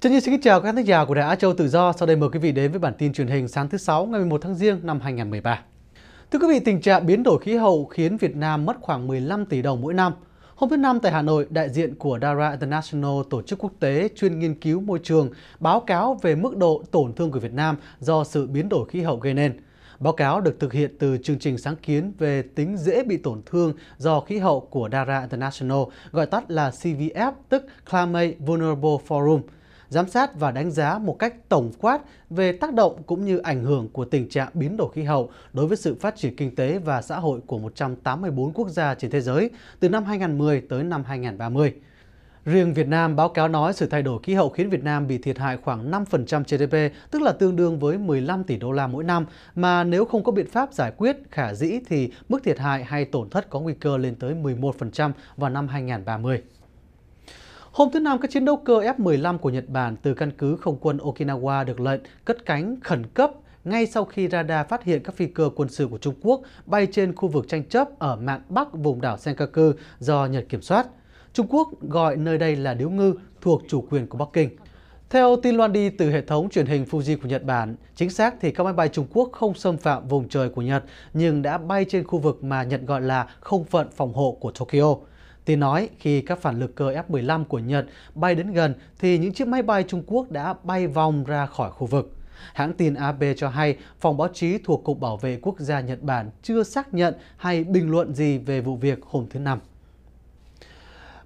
Chân Như xin kính chào các khán giả của Đài Á Châu Tự Do. Sau đây mời quý vị đến với bản tin truyền hình sáng thứ Sáu ngày 11 tháng Giêng năm 2013. Thưa quý vị, tình trạng biến đổi khí hậu khiến Việt Nam mất khoảng 15 tỷ đồng mỗi năm. Hôm thứ Năm tại Hà Nội, đại diện của Dara International, tổ chức quốc tế chuyên nghiên cứu môi trường, báo cáo về mức độ tổn thương của Việt Nam do sự biến đổi khí hậu gây nên. Báo cáo được thực hiện từ chương trình sáng kiến về tính dễ bị tổn thương do khí hậu của Dara International, gọi tắt là CVF, tức Climate Vulnerable Forum – giám sát và đánh giá một cách tổng quát về tác động cũng như ảnh hưởng của tình trạng biến đổi khí hậu đối với sự phát triển kinh tế và xã hội của 184 quốc gia trên thế giới từ năm 2010 tới năm 2030. Riêng Việt Nam, báo cáo nói sự thay đổi khí hậu khiến Việt Nam bị thiệt hại khoảng 5% GDP, tức là tương đương với 15 tỷ đô la mỗi năm, mà nếu không có biện pháp giải quyết khả dĩ thì mức thiệt hại hay tổn thất có nguy cơ lên tới 11% vào năm 2030. Hôm thứ Năm, các chiến đấu cơ F-15 của Nhật Bản từ căn cứ không quân Okinawa được lệnh cất cánh khẩn cấp ngay sau khi radar phát hiện các phi cơ quân sự của Trung Quốc bay trên khu vực tranh chấp ở mạn bắc vùng đảo Senkaku do Nhật kiểm soát. Trung Quốc gọi nơi đây là điếu ngư thuộc chủ quyền của Bắc Kinh. Theo tin loan đi từ hệ thống truyền hình Fuji của Nhật Bản, chính xác thì các máy bay Trung Quốc không xâm phạm vùng trời của Nhật nhưng đã bay trên khu vực mà Nhật gọi là không phận phòng hộ của Tokyo. Tin nói khi các phản lực cơ F-15 của Nhật bay đến gần thì những chiếc máy bay Trung Quốc đã bay vòng ra khỏi khu vực. Hãng tin AP cho hay phòng báo chí thuộc Cục Bảo vệ Quốc gia Nhật Bản chưa xác nhận hay bình luận gì về vụ việc hôm thứ Năm.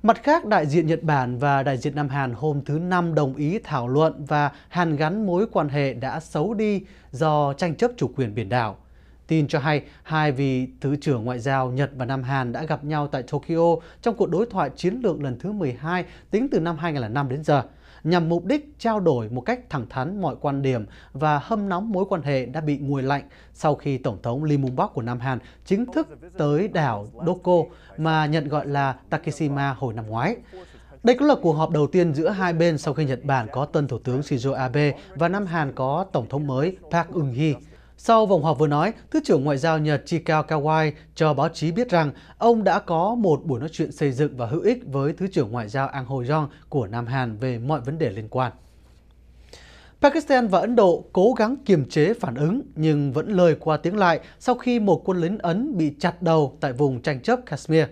Mặt khác, đại diện Nhật Bản và đại diện Nam Hàn hôm thứ Năm đồng ý thảo luận và hàn gắn mối quan hệ đã xấu đi do tranh chấp chủ quyền biển đảo. Tin cho hay, hai vị Thứ trưởng Ngoại giao Nhật và Nam Hàn đã gặp nhau tại Tokyo trong cuộc đối thoại chiến lược lần thứ 12 tính từ năm 2005 đến giờ, nhằm mục đích trao đổi một cách thẳng thắn mọi quan điểm và hâm nóng mối quan hệ đã bị nguội lạnh sau khi Tổng thống Lee Myung-bak của Nam Hàn chính thức tới đảo Doko mà Nhật gọi là Takeshima hồi năm ngoái. Đây cũng là cuộc họp đầu tiên giữa hai bên sau khi Nhật Bản có tân Thủ tướng Shinzo Abe và Nam Hàn có Tổng thống mới Park Eun-hee. Sau vòng họp vừa nói, Thứ trưởng Ngoại giao Nhật Chikao Kawai cho báo chí biết rằng ông đã có một buổi nói chuyện xây dựng và hữu ích với Thứ trưởng Ngoại giao Ang Ho Jong của Nam Hàn về mọi vấn đề liên quan. Pakistan và Ấn Độ cố gắng kiềm chế phản ứng nhưng vẫn lời qua tiếng lại sau khi một quân lính Ấn bị chặt đầu tại vùng tranh chấp Kashmir.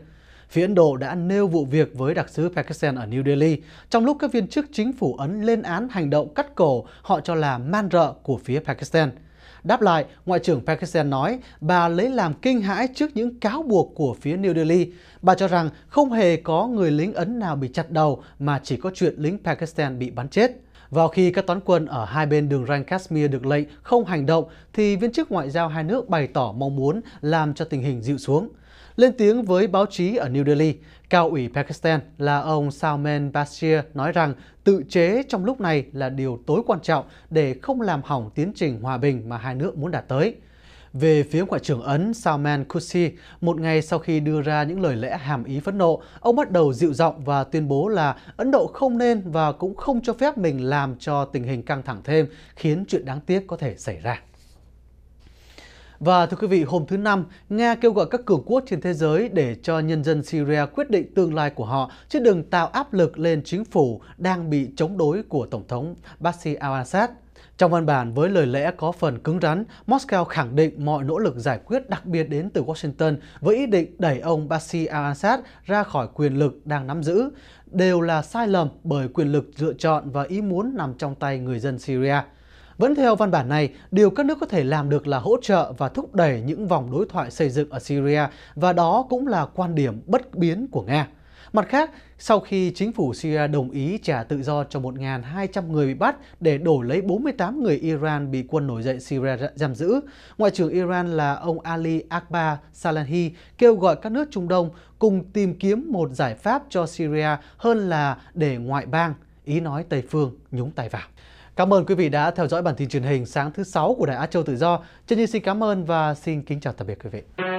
Phía Ấn Độ đã nêu vụ việc với đặc sứ Pakistan ở New Delhi, trong lúc các viên chức chính phủ Ấn lên án hành động cắt cổ họ cho là man rợ của phía Pakistan – Đáp lại, Ngoại trưởng Pakistan nói bà lấy làm kinh hãi trước những cáo buộc của phía New Delhi. Bà cho rằng không hề có người lính Ấn nào bị chặt đầu mà chỉ có chuyện lính Pakistan bị bắn chết. Vào khi các toán quân ở hai bên đường ranh Kashmir được lệnh không hành động, thì viên chức ngoại giao hai nước bày tỏ mong muốn làm cho tình hình dịu xuống. Lên tiếng với báo chí ở New Delhi, cao ủy Pakistan là ông Salman Bashir nói rằng tự chế trong lúc này là điều tối quan trọng để không làm hỏng tiến trình hòa bình mà hai nước muốn đạt tới. Về phía Ngoại trưởng Ấn Salman Kursi, một ngày sau khi đưa ra những lời lẽ hàm ý phẫn nộ, ông bắt đầu dịu giọng và tuyên bố là Ấn Độ không nên và cũng không cho phép mình làm cho tình hình căng thẳng thêm, khiến chuyện đáng tiếc có thể xảy ra. Và thưa quý vị, hôm thứ Năm, Nga kêu gọi các cường quốc trên thế giới để cho nhân dân Syria quyết định tương lai của họ, chứ đừng tạo áp lực lên chính phủ đang bị chống đối của Tổng thống Bashar al-Assad. Trong văn bản với lời lẽ có phần cứng rắn, Moscow khẳng định mọi nỗ lực giải quyết đặc biệt đến từ Washington với ý định đẩy ông Bashar al-Assad ra khỏi quyền lực đang nắm giữ đều là sai lầm bởi quyền lực lựa chọn và ý muốn nằm trong tay người dân Syria. Vẫn theo văn bản này, điều các nước có thể làm được là hỗ trợ và thúc đẩy những vòng đối thoại xây dựng ở Syria và đó cũng là quan điểm bất biến của Nga. Mặt khác, sau khi chính phủ Syria đồng ý trả tự do cho 1.200 người bị bắt để đổi lấy 48 người Iran bị quân nổi dậy Syria giam giữ, Ngoại trưởng Iran là ông Ali Akbar Salahi kêu gọi các nước Trung Đông cùng tìm kiếm một giải pháp cho Syria hơn là để ngoại bang, ý nói Tây Phương, nhúng tay vào. Cảm ơn quý vị đã theo dõi bản tin truyền hình sáng thứ 6 của Đài Á Châu Tự Do. Chân xin cảm ơn và xin kính chào tạm biệt quý vị.